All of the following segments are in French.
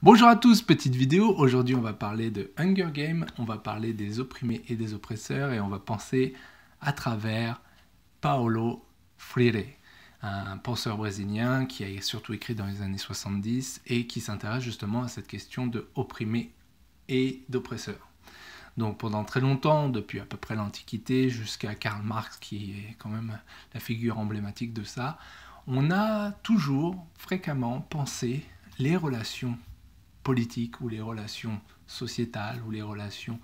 Bonjour à tous, petite vidéo. Aujourd'hui, on va parler de Hunger Game. on va parler des opprimés et des oppresseurs et on va penser à travers Paulo Freire, un penseur brésilien qui a surtout écrit dans les années 70 et qui s'intéresse justement à cette question de opprimés et d'oppresseurs. Donc pendant très longtemps, depuis à peu près l'Antiquité jusqu'à Karl Marx qui est quand même la figure emblématique de ça, on a toujours fréquemment pensé les relations ou les relations sociétales ou les relations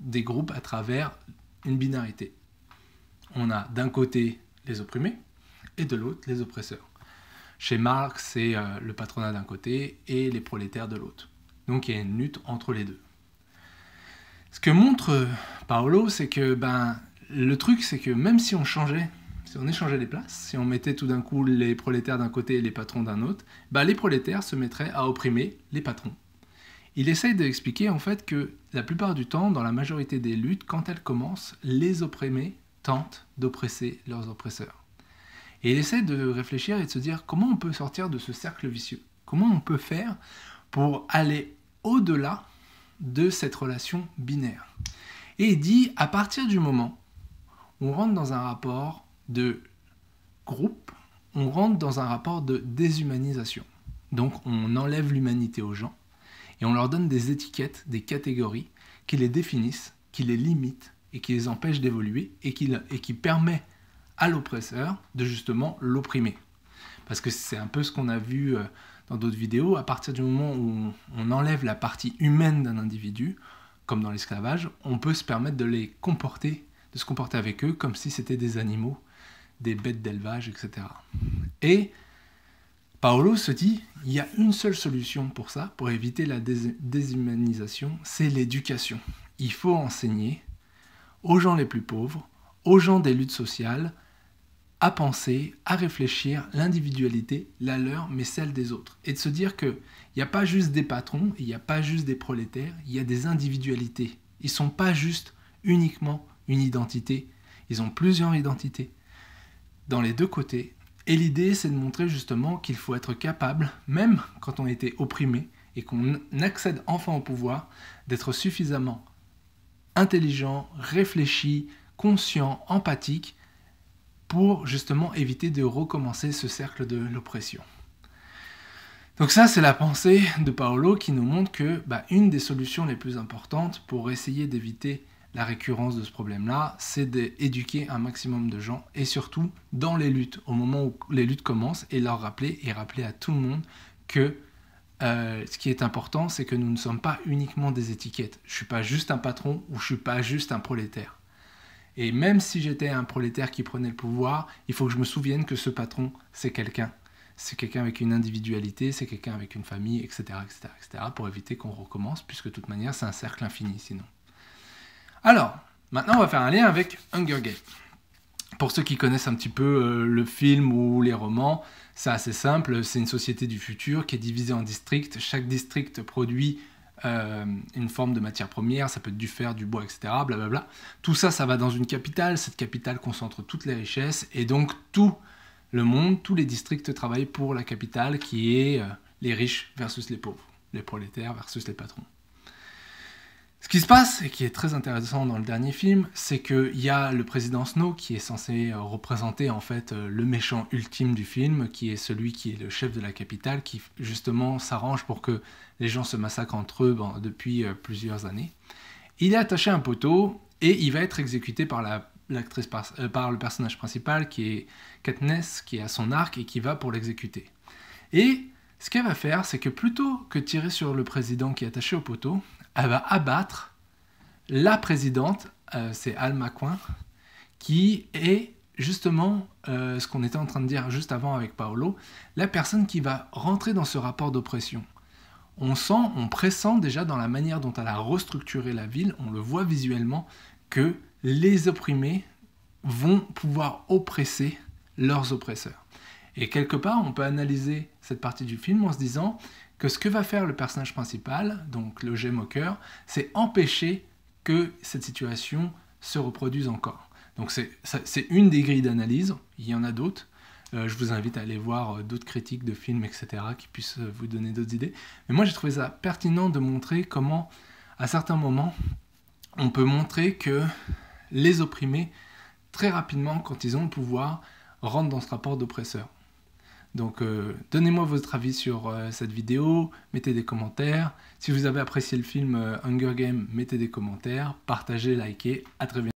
des groupes à travers une binarité. On a d'un côté les opprimés et de l'autre les oppresseurs. Chez Marx, c'est euh, le patronat d'un côté et les prolétaires de l'autre. Donc il y a une lutte entre les deux. Ce que montre euh, Paolo, c'est que ben, le truc, c'est que même si on changeait si on échangeait les places, si on mettait tout d'un coup les prolétaires d'un côté et les patrons d'un autre, bah les prolétaires se mettraient à opprimer les patrons. Il essaye d'expliquer en fait que la plupart du temps, dans la majorité des luttes, quand elles commencent, les opprimés tentent d'oppresser leurs oppresseurs. Et il essaie de réfléchir et de se dire comment on peut sortir de ce cercle vicieux, comment on peut faire pour aller au-delà de cette relation binaire. Et il dit, à partir du moment où on rentre dans un rapport de groupe, on rentre dans un rapport de déshumanisation. Donc on enlève l'humanité aux gens et on leur donne des étiquettes, des catégories qui les définissent, qui les limitent et qui les empêchent d'évoluer et qui, et qui permet à l'oppresseur de justement l'opprimer. Parce que c'est un peu ce qu'on a vu euh, dans d'autres vidéos, à partir du moment où on enlève la partie humaine d'un individu, comme dans l'esclavage, on peut se permettre de les comporter, de se comporter avec eux comme si c'était des animaux des bêtes d'élevage, etc. Et Paolo se dit, il y a une seule solution pour ça, pour éviter la déshumanisation, c'est l'éducation. Il faut enseigner aux gens les plus pauvres, aux gens des luttes sociales, à penser, à réfléchir l'individualité, la leur, mais celle des autres. Et de se dire qu'il n'y a pas juste des patrons, il n'y a pas juste des prolétaires, il y a des individualités. Ils ne sont pas juste uniquement une identité, ils ont plusieurs identités dans les deux côtés. Et l'idée, c'est de montrer justement qu'il faut être capable, même quand on était opprimé et qu'on accède enfin au pouvoir, d'être suffisamment intelligent, réfléchi, conscient, empathique, pour justement éviter de recommencer ce cercle de l'oppression. Donc ça, c'est la pensée de Paolo qui nous montre que bah, une des solutions les plus importantes pour essayer d'éviter la récurrence de ce problème-là, c'est d'éduquer un maximum de gens et surtout dans les luttes, au moment où les luttes commencent, et leur rappeler et rappeler à tout le monde que euh, ce qui est important, c'est que nous ne sommes pas uniquement des étiquettes. Je ne suis pas juste un patron ou je ne suis pas juste un prolétaire. Et même si j'étais un prolétaire qui prenait le pouvoir, il faut que je me souvienne que ce patron, c'est quelqu'un. C'est quelqu'un avec une individualité, c'est quelqu'un avec une famille, etc., etc., etc., pour éviter qu'on recommence, puisque de toute manière, c'est un cercle infini sinon. Alors, maintenant on va faire un lien avec Hunger Games. Pour ceux qui connaissent un petit peu euh, le film ou les romans, c'est assez simple, c'est une société du futur qui est divisée en districts. Chaque district produit euh, une forme de matière première, ça peut être du fer, du bois, etc. Blablabla. Tout ça, ça va dans une capitale, cette capitale concentre toutes les richesses, et donc tout le monde, tous les districts travaillent pour la capitale qui est euh, les riches versus les pauvres, les prolétaires versus les patrons. Ce qui se passe, et qui est très intéressant dans le dernier film, c'est qu'il y a le président Snow qui est censé euh, représenter en fait euh, le méchant ultime du film, qui est celui qui est le chef de la capitale, qui justement s'arrange pour que les gens se massacrent entre eux ben, depuis euh, plusieurs années. Il est attaché à un poteau et il va être exécuté par le personnage principal qui est Katniss, qui a son arc et qui va pour l'exécuter. Et ce qu'elle va faire, c'est que plutôt que tirer sur le président qui est attaché au poteau, elle va abattre la présidente, euh, c'est Alma Coin, qui est justement euh, ce qu'on était en train de dire juste avant avec Paolo, la personne qui va rentrer dans ce rapport d'oppression. On sent, on pressent déjà dans la manière dont elle a restructuré la ville, on le voit visuellement, que les opprimés vont pouvoir oppresser leurs oppresseurs. Et quelque part, on peut analyser cette partie du film en se disant que ce que va faire le personnage principal, donc le jet moqueur, c'est empêcher que cette situation se reproduise encore. Donc c'est une des grilles d'analyse, il y en a d'autres. Euh, je vous invite à aller voir euh, d'autres critiques de films, etc., qui puissent euh, vous donner d'autres idées. Mais moi j'ai trouvé ça pertinent de montrer comment, à certains moments, on peut montrer que les opprimés, très rapidement, quand ils ont le pouvoir, rentrent dans ce rapport d'oppresseur. Donc euh, donnez-moi votre avis sur euh, cette vidéo, mettez des commentaires. Si vous avez apprécié le film euh, Hunger Game, mettez des commentaires, partagez, likez, à très bientôt.